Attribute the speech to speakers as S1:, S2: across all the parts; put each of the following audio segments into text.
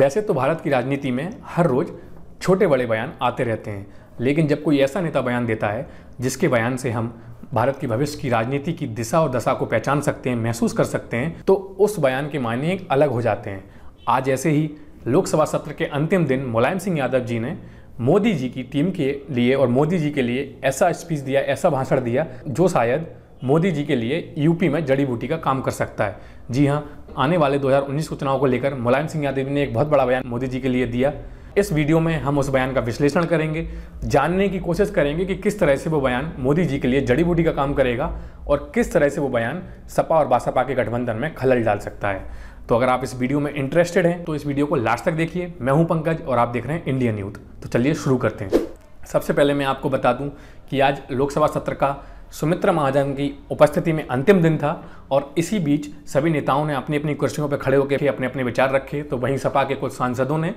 S1: वैसे तो भारत की राजनीति में हर रोज़ छोटे बड़े बयान आते रहते हैं लेकिन जब कोई ऐसा नेता बयान देता है जिसके बयान से हम भारत की भविष्य की राजनीति की दिशा और दशा को पहचान सकते हैं महसूस कर सकते हैं तो उस बयान के मायने एक अलग हो जाते हैं आज ऐसे ही लोकसभा सत्र के अंतिम दिन मुलायम सिंह यादव जी ने मोदी जी की टीम के लिए और मोदी जी के लिए ऐसा स्पीच दिया ऐसा भाषण दिया जो शायद मोदी जी के लिए यूपी में जड़ी बूटी का काम कर सकता है जी हाँ आने वाले 2019 के चुनाव को लेकर मुलायम सिंह यादव ने एक बहुत बड़ा बयान मोदी जी के लिए दिया इस वीडियो में हम उस बयान का विश्लेषण करेंगे जानने की कोशिश करेंगे कि किस तरह से वो बयान मोदी जी के लिए जड़ी बूटी का काम करेगा और किस तरह से वो बयान सपा और बासपा के गठबंधन में खलल डाल सकता है तो अगर आप इस वीडियो में इंटरेस्टेड हैं तो इस वीडियो को लास्ट तक देखिए मैं हूं पंकज और आप देख रहे हैं इंडियन यूथ तो चलिए शुरू करते हैं सबसे पहले मैं आपको बता दूं कि आज लोकसभा सत्र का सुमित्रा महाजन की उपस्थिति में अंतिम दिन था और इसी बीच सभी नेताओं ने अपनी अपनी कुर्सियों पर खड़े होकर अपने अपने विचार रखे तो वहीं सपा के कुछ सांसदों ने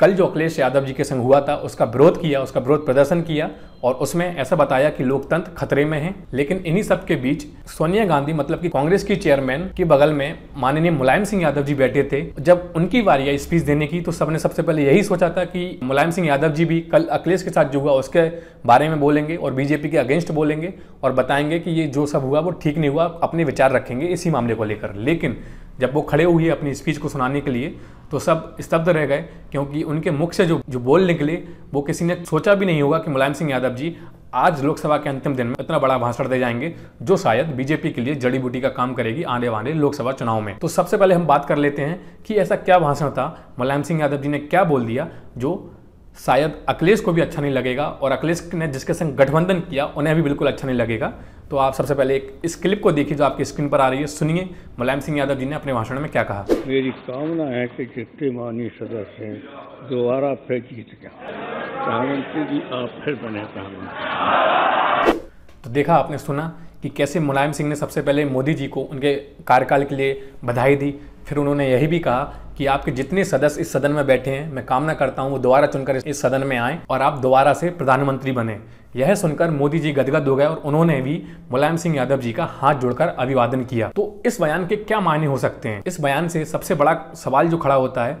S1: कल जो अखिलेश यादव जी के संग हुआ था उसका विरोध किया उसका विरोध प्रदर्शन किया और उसमें ऐसा बताया कि लोकतंत्र खतरे में है लेकिन इन्हीं सब के बीच सोनिया गांधी मतलब कि कांग्रेस की चेयरमैन के बगल में माननीय मुलायम सिंह यादव जी बैठे थे जब उनकी बारी आई स्पीच देने की तो सबने सबसे पहले यही सोचा था कि मुलायम सिंह यादव जी भी कल अखिलेश के साथ जो हुआ उसके बारे में बोलेंगे और बीजेपी के अगेंस्ट बोलेंगे और बताएंगे कि ये जो सब हुआ वो ठीक नहीं हुआ अपने विचार रखेंगे इसी मामले को लेकर लेकिन जब वो खड़े हुए अपनी स्पीच को सुनाने के लिए तो सब स्तब्ध रह गए क्योंकि उनके मुख से जो जो बोल निकले वो किसी ने सोचा भी नहीं होगा कि मुलायम सिंह यादव जी आज लोकसभा के अंतिम दिन में इतना बड़ा भाषण दे जाएंगे जो शायद बीजेपी के लिए जड़ी बूटी का काम करेगी आने वाले लोकसभा चुनाव में तो सबसे पहले हम बात कर लेते हैं कि ऐसा क्या भाषण था मुलायम सिंह यादव जी ने क्या बोल दिया जो शायद अखिलेश को भी अच्छा नहीं लगेगा और अखिलेश ने जिसके संग गठबंधन किया उन्हें भी बिल्कुल अच्छा नहीं लगेगा तो आप सबसे पहले एक इस क्लिप को देखिए जो आपकी स्क्रीन पर आ रही है सुनिए मुलायम सिंह यादव जी ने अपने भाषण में क्या कहा मेरी कामना है कि जितने मानी सदस्य हैं दोबारा फिर जीत गया प्रधानमंत्री जी आप फिर बने प्रधानमंत्री तो देखा आपने सुना कि कैसे मुलायम सिंह ने सबसे पहले मोदी जी को उनके कार्यकाल के लिए बधाई दी फिर उन्होंने यही भी कहा कि आपके जितने सदस्य इस सदन में बैठे हैं मैं कामना करता हूँ वो दोबारा चुनकर इस सदन में आए और आप दोबारा से प्रधानमंत्री बने यह सुनकर मोदी जी गदगद हो गए और उन्होंने भी मुलायम सिंह यादव जी का हाथ जोड़कर अभिवादन किया तो इस बयान के क्या मायने हो सकते हैं इस बयान से सबसे बड़ा सवाल जो खड़ा होता है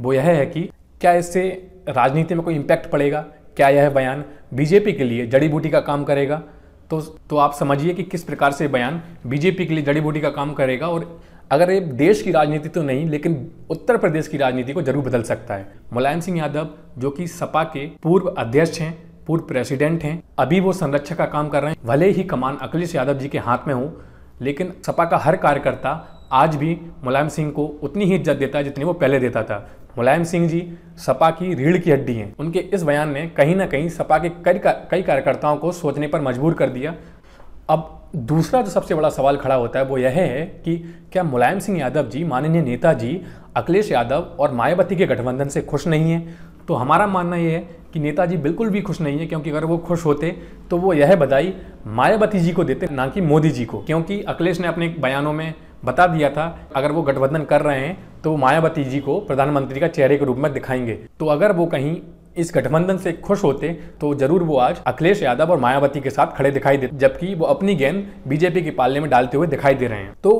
S1: वो यह है कि क्या इससे राजनीति में कोई इम्पैक्ट पड़ेगा क्या यह बयान बीजेपी के लिए जड़ी बूटी का काम करेगा तो तो आप समझिए कि किस प्रकार से बयान बीजेपी के लिए जड़ी बूटी का काम करेगा और अगर ये देश की राजनीति तो नहीं लेकिन उत्तर प्रदेश की राजनीति को जरूर बदल सकता है मुलायम सिंह यादव जो कि सपा के पूर्व अध्यक्ष हैं पूर्व प्रेसिडेंट हैं अभी वो संरक्षक का काम कर रहे हैं भले ही कमान अखिलेश यादव जी के हाथ में हो लेकिन सपा का हर कार्यकर्ता आज भी मुलायम सिंह को उतनी ही इज्जत देता है जितनी वो पहले देता था मुलायम सिंह जी सपा की रीढ़ की हड्डी हैं उनके इस बयान ने कहीं ना कहीं सपा के कई कई कार्यकर्ताओं को सोचने पर मजबूर कर दिया अब दूसरा जो सबसे बड़ा सवाल खड़ा होता है वो यह है कि क्या मुलायम सिंह यादव जी माननीय नेताजी अखिलेश यादव और मायावती के गठबंधन से खुश नहीं हैं तो हमारा मानना यह है कि नेताजी बिल्कुल भी खुश नहीं है क्योंकि अगर वो खुश होते तो वो यह बधाई मायावती जी को देते ना कि मोदी जी को क्योंकि अखिलेश ने अपने बयानों में बता दिया था अगर वो गठबंधन कर रहे हैं तो मायावती जी को प्रधानमंत्री का चेहरे के रूप में दिखाएंगे तो अगर वो कहीं इस गठबंधन से खुश होते तो जरूर वो आज अखिलेश यादव और मायावती के साथ खड़े दिखाई देते जबकि वो अपनी गेंद बीजेपी के पालने में डालते हुए दिखाई दे रहे हैं तो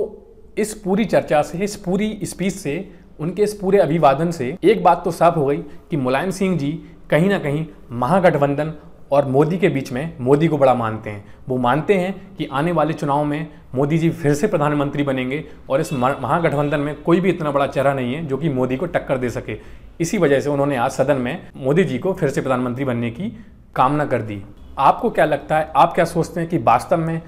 S1: इस पूरी चर्चा से इस पूरी स्पीच से उनके इस पूरे अभिवादन से एक बात तो साफ हो गई कि मुलायम सिंह जी कहीं ना कहीं महागठबंधन और मोदी के बीच में मोदी को बड़ा मानते हैं वो मानते हैं कि आने वाले चुनाव में मोदी जी फिर से प्रधानमंत्री बनेंगे और इस महागठबंधन में कोई भी इतना बड़ा चेहरा नहीं है जो कि मोदी को टक्कर दे सके इसी वजह से उन्होंने आज सदन में मोदी जी को फिर से प्रधानमंत्री बनने की कामना कर दी आपको क्या लगता है आप क्या सोचते हैं कि वास्तव में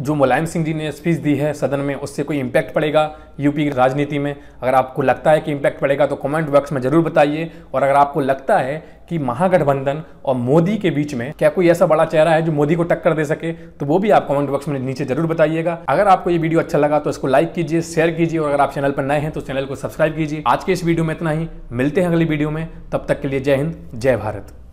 S1: जो मुलायम सिंह जी ने स्पीच दी है सदन में उससे कोई इम्पैक्ट पड़ेगा यूपी की राजनीति में अगर आपको लगता है कि इम्पैक्ट पड़ेगा तो कमेंट बॉक्स में ज़रूर बताइए और अगर आपको लगता है कि महागठबंधन और मोदी के बीच में क्या कोई ऐसा बड़ा चेहरा है जो मोदी को टक्कर दे सके तो वो भी आप कमेंट बॉक्स में नीचे जरूर बताइएगा अगर आपको ये वीडियो अच्छा लगा तो इसको लाइक कीजिए शेयर कीजिए और अगर आप चैनल पर नए हैं तो चैनल को सब्सक्राइब कीजिए आज के इस वीडियो में इतना ही मिलते हैं अगली वीडियो में तब तक के लिए जय हिंद जय भारत